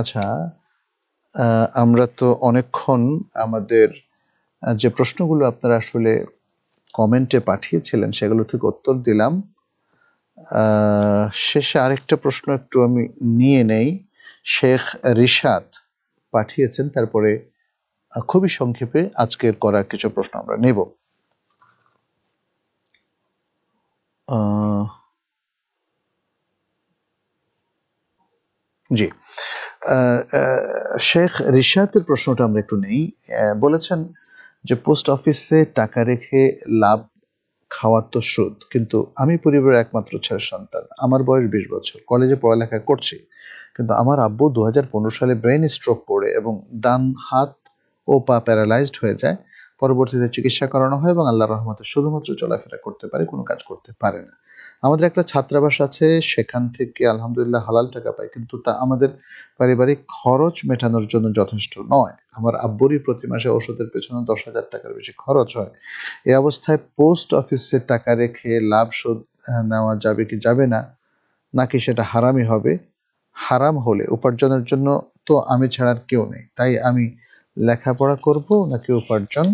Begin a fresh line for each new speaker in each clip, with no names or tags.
আচ্ছা আমরা তো অনেকক্ষণ আমাদের যে প্রশ্নগুলো আপনারা আসলে কমেন্টে পাঠিয়েছিলেন সেগুলো থেকে উত্তর দিলাম শেষে আরেকটা প্রশ্ন একটু আমি নিয়ে নেই শেখ রিশাদ পাঠিয়েছেন তারপরে খুবই সংক্ষেপে আজকের করা কিছু প্রশ্ন আমরা নেব জি শেখ রিশাতের প্রশ্নটা আমরা একটু নেই বলেছেন যে পোস্ট অফিসে টাকা রেখে লাভ খাওয়ার তো সুদ কিন্তু আমি পরিবারের একমাত্র ছেলে সন্তান আমার বয়স বিশ বছর কলেজে পড়ালেখা করছি কিন্তু আমার আব্বু দু সালে ব্রেন স্ট্রোক পড়ে এবং ডান হাত ও পা প্যারালাইজড হয়ে যায় পরবর্তীতে চিকিৎসা করানো হয় এবং আল্লাহ রহমতে শুধুমাত্র চলাফেরা করতে পারে কোনো কাজ করতে পারে না আমাদের একটা ছাত্রাবাস আছে সেখান থেকে আলহামদুলিল্লাহ হালাল টাকা পায় কিন্তু তা আমাদের পারিবারিক খরচ মেটানোর জন্য যথেষ্ট নয় আমার আব্বুরই প্রতি মাসে ওষুধের পেছনে দশ হাজার টাকার বেশি খরচ হয় এ অবস্থায় পোস্ট অফিসে টাকা রেখে লাভ শোধ নেওয়া যাবে কি যাবে না নাকি সেটা হারামই হবে হারাম হলে উপার্জনের জন্য তো আমি ছাড়ার কেউ নেই তাই আমি লেখাপড়া করব নাকি উপার্জন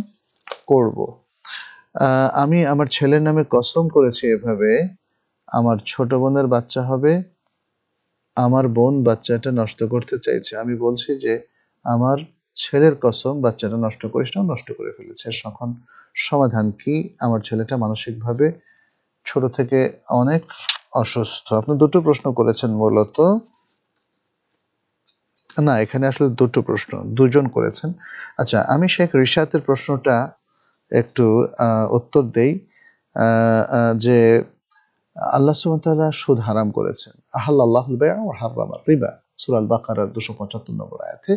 করব আমি আমার ছেলের নামে কসম করেছি এভাবে আমার ছোট বোনের বাচ্চা হবে আমার বোন বাচ্চাটা নষ্ট করতে চাইছে আমি বলছি যে আমার ছেলের কসম বাচ্চাটা নষ্ট করিস না নষ্ট করে ফেলেছে এখন সমাধান কি আমার ছেলেটা মানসিকভাবে ছোট থেকে অনেক অসুস্থ আপনি দুটো প্রশ্ন করেছেন মূলত না এখানে আসলে দুটো প্রশ্ন দুজন করেছেন আচ্ছা আমি শেখ রিশাতের প্রশ্নটা একটু উত্তর দেই যে আল্লাহ সুমতাল্লাহ সুদ হারাম করেছেন আহাল্লাহুল বেয়া ও হারাম রিবা সুরাল বাকারার দুশো পঁচাত্তর নম্বর আয়াতে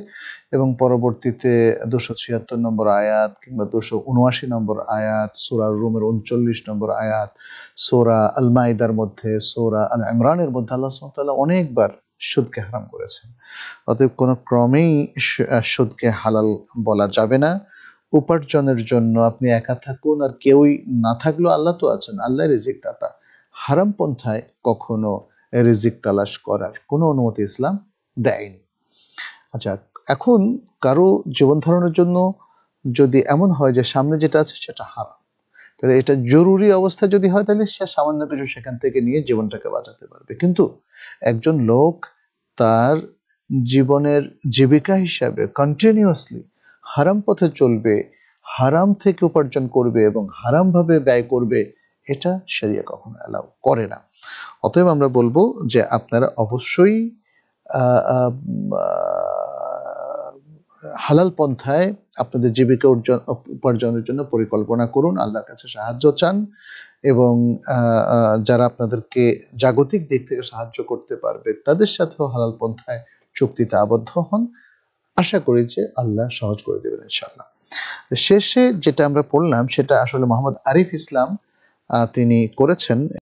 এবং পরবর্তীতে দুশো ছিয়াত্তর নম্বর আয়াত কিংবা দুশো উনআশি নম্বর আয়াত সোরা রুমের উনচল্লিশ নম্বর আয়াত সোরা আল মাইদার মধ্যে সোরা আল ইমরানের মধ্যে আল্লাহ সুমতাল্লাহ অনেকবার সুদকে হারাম করেছেন অতএব কোনো ক্রমেই সুদকে হালাল বলা যাবে না উপার্জনের জন্য আপনি একা থাকুন আর কেউই না থাকলেও আল্লাহ তো আছেন আল্লাহ রিজিক দাতা হারাম পন্থায় কখনো রিজিক তালাশ করার কোনো অনুমতি ইসলাম দেয়নি আচ্ছা এখন কারো জীবন ধারণের জন্য যদি এমন হয় যে সামনে যেটা আছে সেটা হারাম তাহলে এটা জরুরি অবস্থা যদি হয় তাহলে সে সামান্য কিছু সেখান থেকে নিয়ে জীবনটাকে বাঁচাতে পারবে কিন্তু একজন লোক তার জীবনের জীবিকা হিসাবে কন্টিনিউয়াসলি হারাম পথে চলবে হারাম থেকে উপার্জন করবে এবং হারামভাবে ব্যয় করবে এটা সেরিয়া কখনো অ্যালাউ করে না অতএব আমরা বলবো যে আপনারা অবশ্যই হালাল পন্থায় আপনাদের জীবিকা অর্জন উপার্জনের জন্য পরিকল্পনা করুন আল্লাহর কাছে সাহায্য চান এবং যারা আপনাদেরকে জাগতিক দিক থেকে সাহায্য করতে পারবে তাদের সাথেও হালাল পন্থায় চুক্তিতে আবদ্ধ হন আশা করি যে আল্লাহ সহজ করে দেবেন ইনশাল্লাহ শেষে যেটা আমরা পড়লাম সেটা আসলে মোহাম্মদ আরিফ ইসলাম তিনি করেছেন